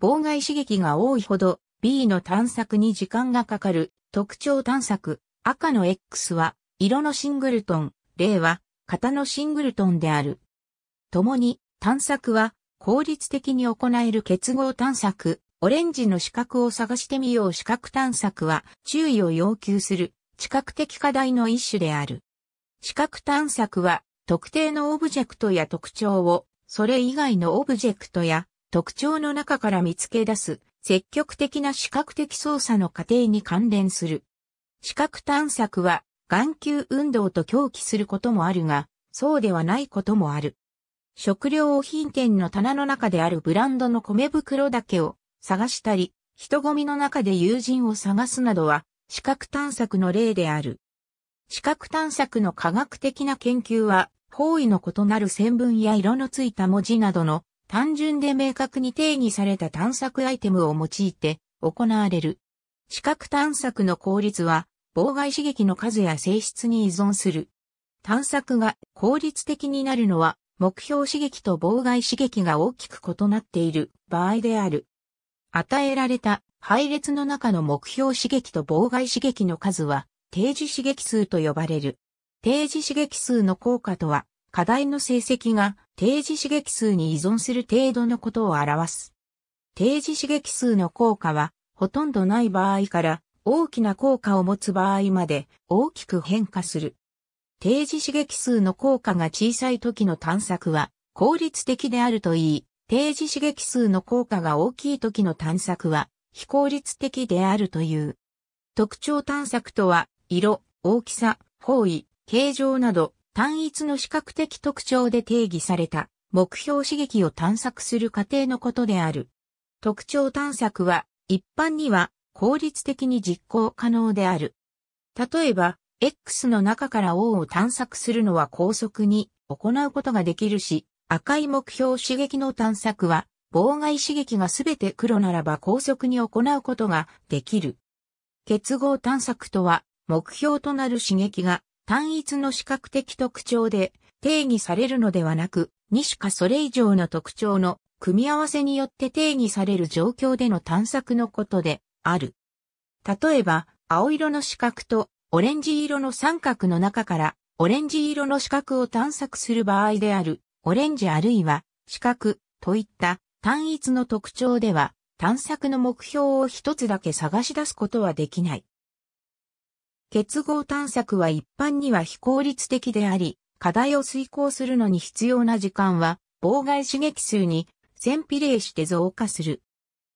妨害刺激が多いほど B の探索に時間がかかる特徴探索。赤の X は色のシングルトン、例は型のシングルトンである。共に探索は効率的に行える結合探索。オレンジの視覚を探してみよう視覚探索は注意を要求する知覚的課題の一種である。視覚探索は特定のオブジェクトや特徴をそれ以外のオブジェクトや特徴の中から見つけ出す積極的な視覚的操作の過程に関連する。視覚探索は眼球運動と狂気することもあるが、そうではないこともある。食料品店の棚の中であるブランドの米袋だけを探したり、人混みの中で友人を探すなどは視覚探索の例である。視覚探索の科学的な研究は、方位の異なる線分や色のついた文字などの単純で明確に定義された探索アイテムを用いて行われる。視覚探索の効率は妨害刺激の数や性質に依存する。探索が効率的になるのは目標刺激と妨害刺激が大きく異なっている場合である。与えられた配列の中の目標刺激と妨害刺激の数は定時刺激数と呼ばれる。定時刺激数の効果とは課題の成績が定時刺激数に依存する程度のことを表す。定時刺激数の効果は、ほとんどない場合から、大きな効果を持つ場合まで大きく変化する。定時刺激数の効果が小さい時の探索は効率的であるといい、定時刺激数の効果が大きい時の探索は非効率的であるという。特徴探索とは、色、大きさ、方位、形状など単一の視覚的特徴で定義された目標刺激を探索する過程のことである。特徴探索は一般には効率的に実行可能である。例えば、X の中から O を探索するのは高速に行うことができるし、赤い目標刺激の探索は、妨害刺激がすべて黒ならば高速に行うことができる。結合探索とは、目標となる刺激が単一の視覚的特徴で定義されるのではなく、2種かそれ以上の特徴の組み合わせによって定義される状況での探索のことである。例えば、青色の四角とオレンジ色の三角の中からオレンジ色の四角を探索する場合である、オレンジあるいは四角といった単一の特徴では探索の目標を一つだけ探し出すことはできない。結合探索は一般には非効率的であり、課題を遂行するのに必要な時間は、妨害刺激数に1000比例して増加する。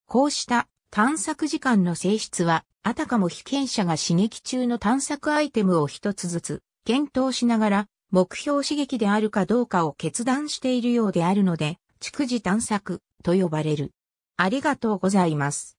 こうした探索時間の性質は、あたかも被験者が刺激中の探索アイテムを一つずつ検討しながら、目標刺激であるかどうかを決断しているようであるので、逐次探索と呼ばれる。ありがとうございます。